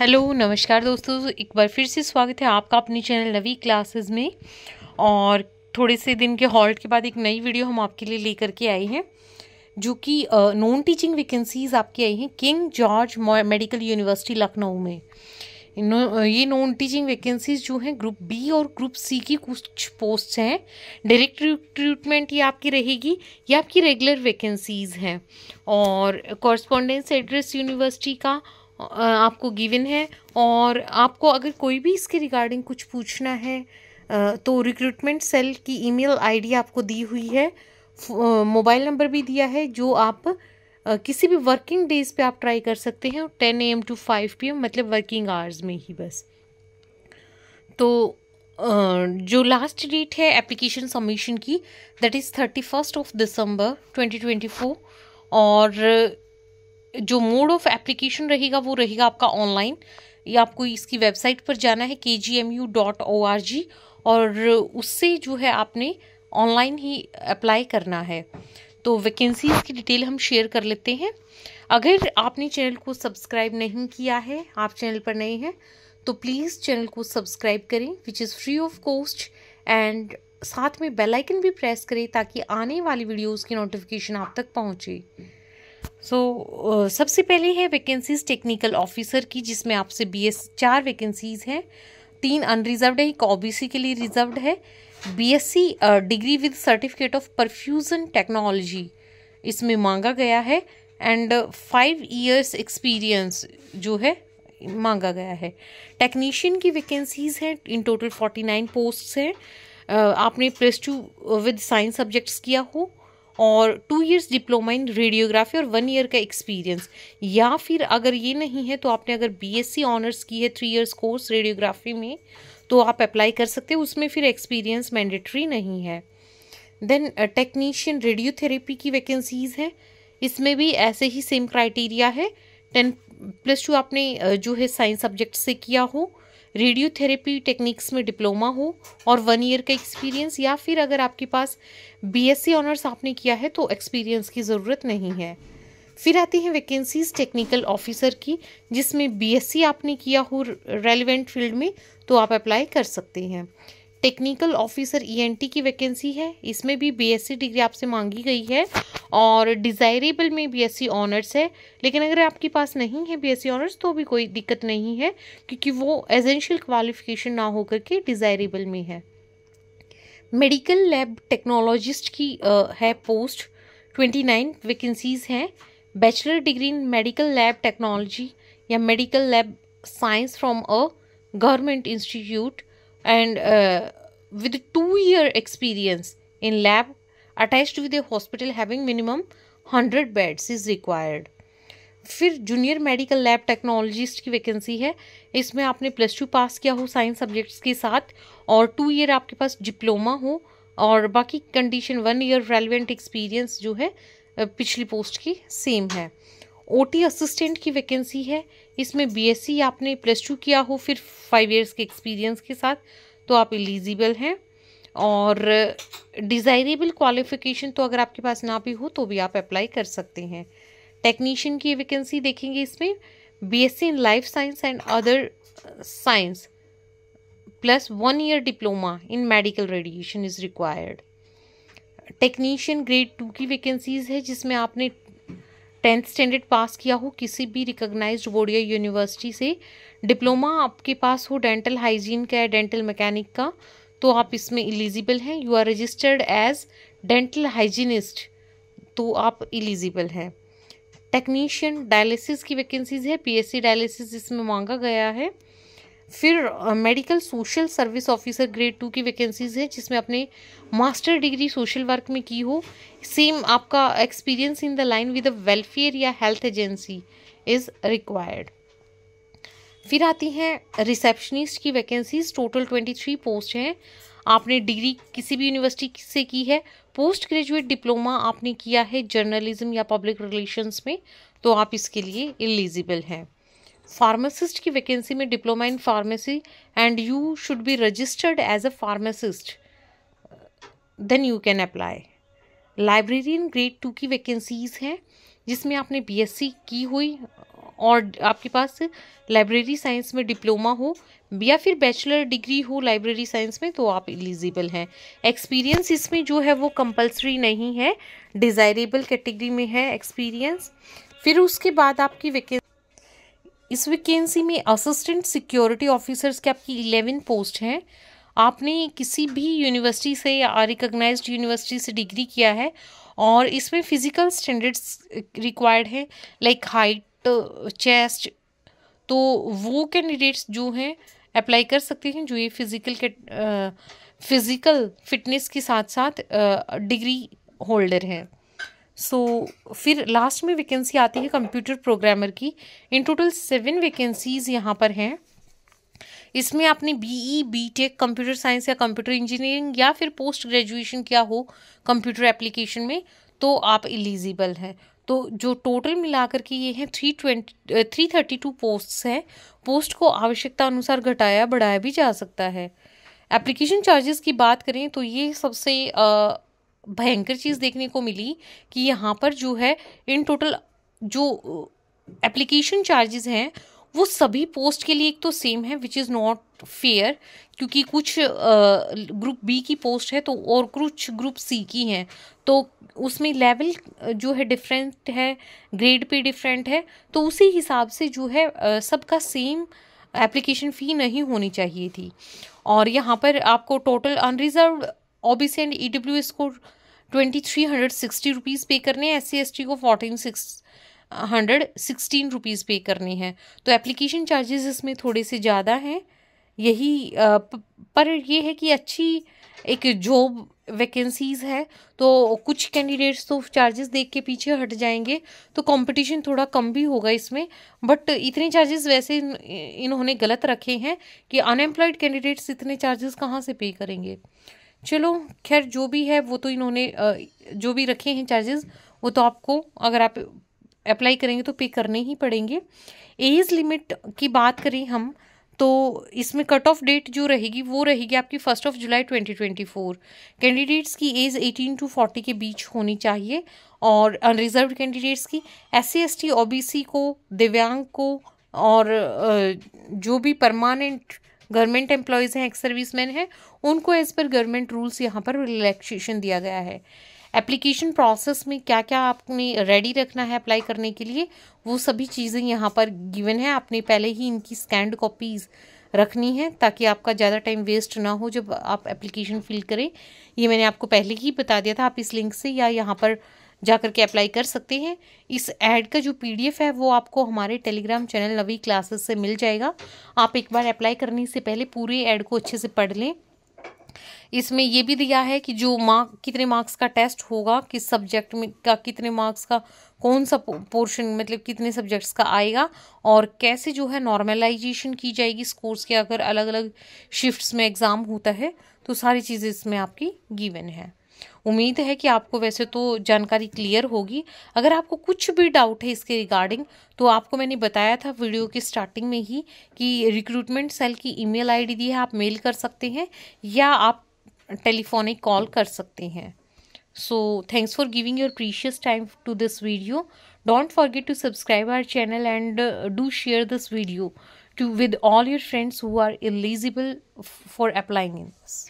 hello नमस्कार दोस्तों एक बार फिर से स्वागत है आपका अपने चैनल नवी क्लासेस में और थोड़े से दिन के हॉल्ट के बाद एक नई वीडियो हम आपके लिए लेकर के आए हैं जो कि नॉन टीचिंग वैकेंसीज़ आपकी आई हैं King George Medical University Lucknow में ये नॉन टीचिंग वैकेंसीज जो हैं ग्रुप बी और ग्रुप सी की कुछ पोस्ट हैं डायरेक्ट रिक्रूटमेंट ये आपकी रहेगी ये आपकी रेगुलर वैकेंसीज़ हैं और कॉरस्पॉन्डेंस एड्रेस यूनिवर्सिटी का आपको गिवन है और आपको अगर कोई भी इसके रिगार्डिंग कुछ पूछना है तो रिक्रूटमेंट सेल की ईमेल आईडी आपको दी हुई है मोबाइल नंबर भी दिया है जो आप किसी भी वर्किंग डेज पे आप ट्राई कर सकते हैं ten A M to five P M मतलब वर्किंग आवर्स में ही बस तो जो लास्ट डेट है एप्लीकेशन सबमिशन की that is thirty first of December twenty twenty four और जो मोड ऑफ एप्लीकेशन रहेगा वो रहेगा आपका ऑनलाइन या आपको इसकी वेबसाइट पर जाना है K G M U dot O R G और उससे जो है आपने ऑनलाइन ही अप्लाई करना है तो वैकेंसीज़ की डिटेल हम शेयर कर लेते हैं अगर आपने चैनल को सब्सक्राइब नहीं किया है आप चैनल पर नए हैं तो प्लीज़ चैनल को सब्सक्राइब करें which is free of cost and साथ में बेल आइकन भी प्रेस करें ताकि आने वाली वीडियोस की नोटिफिकेशन आप तक पहुंचे सो so, सबसे पहले है वैकेंसीज टेक्निकल ऑफिसर की जिसमें आपसे बी एस चार वैकेंसीज हैं तीन अनरिजर्व है एक ओ के लिए रिजर्व है B S C degree with certificate of perfusion technology इसमें मांगा गया है एंड फाइव ईयर्स एक्सपीरियंस जो है मांगा गया है टेक्नीशियन की वैकेंसीज हैं in total forty nine post हैं आपने plus two with science subjects किया हो और two years diploma in radiography और वन ईयर का एक्सपीरियंस या फिर अगर ये नहीं है तो आपने अगर बीएससी ऑनर्स की है थ्री इयर्स कोर्स रेडियोग्राफी में तो आप अप्लाई कर सकते हैं उसमें फिर एक्सपीरियंस मैंडेटरी नहीं है देन टेक्नीशियन रेडियोथेरेपी की वैकेंसीज़ है इसमें भी ऐसे ही सेम क्राइटेरिया है टेन प्लस टू आपने uh, जो है साइंस सब्जेक्ट से किया हो रेडियोथेरेपी टेक्निक्स में डिप्लोमा हो और वन ईयर का एक्सपीरियंस या फिर अगर आपके पास बीएससी ऑनर्स आपने किया है तो एक्सपीरियंस की ज़रूरत नहीं है फिर आती है वैकेंसीज टेक्निकल ऑफिसर की जिसमें बीएससी आपने किया हो रेलिवेंट फील्ड में तो आप अप्लाई कर सकते हैं टेक्निकल ऑफिसर ईएनटी की वैकेंसी है इसमें भी बीएससी डिग्री आपसे मांगी गई है और डिज़ायरेबल में बीएससी ऑनर्स है लेकिन अगर आपके पास नहीं है बीएससी ऑनर्स तो भी कोई दिक्कत नहीं है क्योंकि वो एजेंशियल क्वालिफिकेशन ना होकर के डिज़ायरेबल में है मेडिकल लैब टेक्नोलॉजिस्ट की आ, है पोस्ट ट्वेंटी नाइन वैकेंसीज़ हैं bachelor degree in medical lab technology या medical lab science from a government institute and uh, with two year experience in lab attached with a hospital having minimum 100 beds is required फिर junior medical lab technologist की vacancy है इसमें आपने plus to पास किया हो science subjects के साथ और टू ईयर आपके पास डिप्लोमा हो और बाकी condition one year relevant experience जो है पिछली पोस्ट की सेम है ओटी असिस्टेंट की वैकेंसी है इसमें बीएससी आपने प्लस टू किया हो फिर फाइव इयर्स के एक्सपीरियंस के साथ तो आप एलिजिबल हैं और डिज़ायरेबल क्वालिफिकेशन तो अगर आपके पास ना भी हो तो भी आप अप्लाई कर सकते हैं टेक्नीशियन की वैकेंसी देखेंगे इसमें BSc in life science and other science plus one year diploma in medical radiation is required technician grade two की वैकेंसीज़ है जिसमें आपने टेंथ स्टैंडर्ड पास किया हो किसी भी रिकॉग्नाइज्ड वोडिया यूनिवर्सिटी से डिप्लोमा आपके पास हो डेंटल हाइजीन का या डेंटल मैकेनिक का तो आप इसमें एलिजिबल हैं you are registered as dental hygienist तो आप एलिजिबल हैं टेक्नीशियन डायलिसिस की वैकेंसीज है पीएससी डायलिसिस इसमें मांगा गया है फिर medical social service officer grade two की वैकेंसीज़ है जिसमें आपने मास्टर डिग्री सोशल वर्क में की हो सेम आपका experience in the line with welfare या हेल्थ एजेंसी इज़ रिक्वायर्ड फिर आती हैं रिसेप्शनिस्ट की vacancies total twenty three post हैं आपने डिग्री किसी भी यूनिवर्सिटी से की है पोस्ट ग्रेजुएट डिप्लोमा आपने किया है जर्नलिज्म या पब्लिक रिलेशंस में तो आप इसके लिए एलिजिबल हैं फार्मासिस्ट की वैकेंसी में diploma in pharmacy and you should be registered as a pharmacist then you can apply librarian grade two की वैकेंसीज़ हैं जिसमें आपने बीएससी की हुई और आपके पास लाइब्रेरी साइंस में डिप्लोमा हो या फिर बैचलर डिग्री हो लाइब्रेरी साइंस में तो आप एलिजिबल हैं एक्सपीरियंस इसमें जो है वो कंपलसरी नहीं है डिज़ायरेबल कैटेगरी में है एक्सपीरियंस फिर उसके बाद आपकी वैकेंसी इस वैकेंसी में असिस्टेंट सिक्योरिटी ऑफिसर्स की आपकी इलेवन पोस्ट हैं आपने किसी भी यूनिवर्सिटी से या रिकोगनाइज यूनिवर्सिटी से डिग्री किया है और इसमें फिज़िकल स्टैंडर्ड्स रिक्वायर्ड है लाइक हाइट चेस्ट तो वो कैंडिडेट्स जो हैं अप्लाई कर सकते हैं जो ये फिज़िकल के फिज़िकल फिटनेस के साथ साथ डिग्री होल्डर हैं सो so, फिर लास्ट में वैकेंसी आती है कंप्यूटर प्रोग्रामर की इन टोटल सेवन वैकेंसीज़ यहाँ पर हैं इसमें आपने बीई बीटेक कंप्यूटर साइंस या कंप्यूटर इंजीनियरिंग या फिर पोस्ट ग्रेजुएशन किया हो कंप्यूटर एप्लीकेशन में तो आप एलिजिबल हैं तो जो टोटल मिलाकर के ये हैं three twenty three thirty two post हैं पोस्ट को आवश्यकता अनुसार घटाया बढ़ाया भी जा सकता है एप्लीकेशन चार्जेस की बात करें तो ये सबसे आ, भयंकर चीज़ देखने को मिली कि यहाँ पर जो है इन टोटल जो एप्लीकेशन uh, चार्जेस हैं वो सभी पोस्ट के लिए एक तो सेम है विच इज़ नॉट फेयर क्योंकि कुछ ग्रुप uh, बी की पोस्ट है तो और कुछ ग्रुप सी की हैं तो उसमें लेवल uh, जो है डिफरेंट है ग्रेड पे डिफरेंट है तो उसी हिसाब से जो है सबका सेम एप्लीकेशन फ़ी नहीं होनी चाहिए थी और यहाँ पर आपको total unreserve O B C and E S स्कोर twenty three hundred sixty rupees pay करने हैं एस सी को fourteen six hundred sixteen rupees pay करने हैं तो एप्लीकेशन चार्जेस इसमें थोड़े से ज़्यादा हैं यही पर यह है कि अच्छी एक जॉब वैकेंसीज़ है तो कुछ कैंडिडेट्स तो चार्जेस देख के पीछे हट जाएंगे तो कंपटीशन थोड़ा कम भी होगा इसमें बट इतने चार्जेस वैसे इन्होंने गलत रखे हैं कि अनएम्प्लॉयड कैंडिडेट्स इतने चार्जेस कहाँ से पे करेंगे चलो खैर जो भी है वो तो इन्होंने जो भी रखे हैं चार्जेस वो तो आपको अगर आप अप्लाई करेंगे तो पे करने ही पड़ेंगे एज लिमिट की बात करें हम तो इसमें कट ऑफ डेट जो रहेगी वो रहेगी आपकी फर्स्ट ऑफ जुलाई 2024 कैंडिडेट्स की एज 18 टू 40 के बीच होनी चाहिए और अनरिजर्व कैंडिडेट्स की S C S T O B C को दिव्यांग को और जो भी परमानेंट गवर्नमेंट एम्प्लॉयज़ हैं एक्स मैन हैं उनको एज़ पर गवर्नमेंट रूल्स यहाँ पर रिलैक्सेशन दिया गया है एप्लीकेशन प्रोसेस में क्या क्या आपने रेडी रखना है अप्लाई करने के लिए वो सभी चीज़ें यहाँ पर गिवन है आपने पहले ही इनकी स्कैंड कॉपीज़ रखनी है ताकि आपका ज़्यादा टाइम वेस्ट ना हो जब आप एप्लीकेशन फिल करें ये मैंने आपको पहले ही बता दिया था आप इस लिंक से या यहाँ पर जा करके अप्लाई कर सकते हैं इस ऐड का जो पीडीएफ है वो आपको हमारे टेलीग्राम चैनल नवी क्लासेस से मिल जाएगा आप एक बार अप्लाई करने से पहले पूरे ऐड को अच्छे से पढ़ लें इसमें ये भी दिया है कि जो मार्क कितने मार्क्स का टेस्ट होगा किस सब्जेक्ट में का कितने मार्क्स का कौन सा पोर्शन मतलब कितने सब्जेक्ट्स का आएगा और कैसे जो है नॉर्मलाइजेशन की जाएगी इस कोर्स के अगर अलग अलग शिफ्ट्स में एग्ज़ाम होता है तो सारी चीज़ें इसमें आपकी गिवन है उम्मीद है कि आपको वैसे तो जानकारी क्लियर होगी अगर आपको कुछ भी डाउट है इसके रिगार्डिंग तो आपको मैंने बताया था वीडियो की स्टार्टिंग में ही कि रिक्रूटमेंट सेल की ईमेल आईडी दी है आप मेल कर सकते हैं या आप टेलीफोनिक कॉल कर सकते हैं so thanks for giving your precious time to this video don't forget to subscribe our channel and do share this video to with all your friends who are eligible for applying in this